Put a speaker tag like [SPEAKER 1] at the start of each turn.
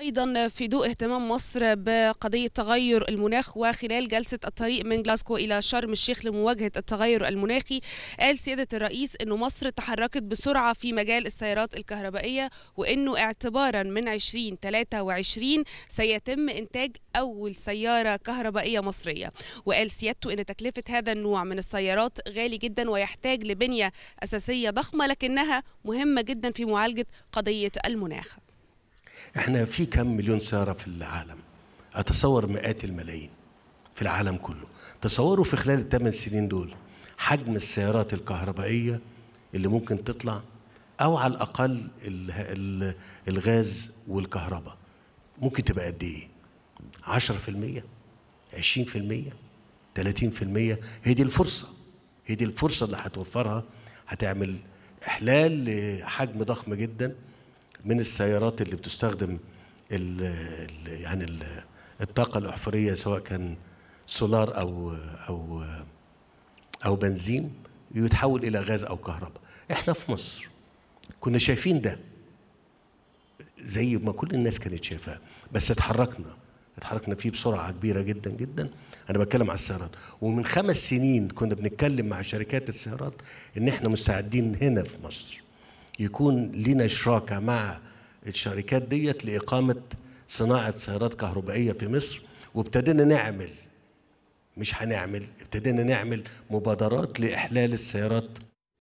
[SPEAKER 1] أيضا في ضوء اهتمام مصر بقضية تغير المناخ وخلال جلسة الطريق من جلاسكو إلى شرم الشيخ لمواجهة التغير المناخي قال سيادة الرئيس أن مصر تحركت بسرعة في مجال السيارات الكهربائية وأنه اعتبارا من 2023 سيتم إنتاج أول سيارة كهربائية مصرية وقال سيادته أن تكلفة هذا النوع من السيارات غالي جدا ويحتاج لبنية أساسية ضخمة لكنها مهمة جدا في معالجة قضية المناخ
[SPEAKER 2] احنا في كم مليون سياره في العالم اتصور مئات الملايين في العالم كله تصوروا في خلال الثمان سنين دول حجم السيارات الكهربائيه اللي ممكن تطلع او على الاقل الغاز والكهرباء ممكن تبقى قد ايه 10% 20% 30% هي دي الفرصه هي دي الفرصه اللي هتوفرها هتعمل احلال لحجم ضخم جدا من السيارات اللي بتستخدم ال الـ يعني الـ الطاقة الأحفورية سواء كان سولار أو أو أو بنزين يتحول إلى غاز أو كهرباء إحنا في مصر كنا شايفين ده زي ما كل الناس كانت شايفاه بس اتحركنا اتحركنا فيه بسرعة كبيرة جدا جدا أنا بتكلم على السيارات ومن خمس سنين كنا بنتكلم مع شركات السيارات إن إحنا مستعدين هنا في مصر يكون لنا شراكه مع الشركات ديت لاقامه صناعه سيارات كهربائيه في مصر وابتدينا نعمل مش هنعمل ابتدينا نعمل مبادرات لاحلال السيارات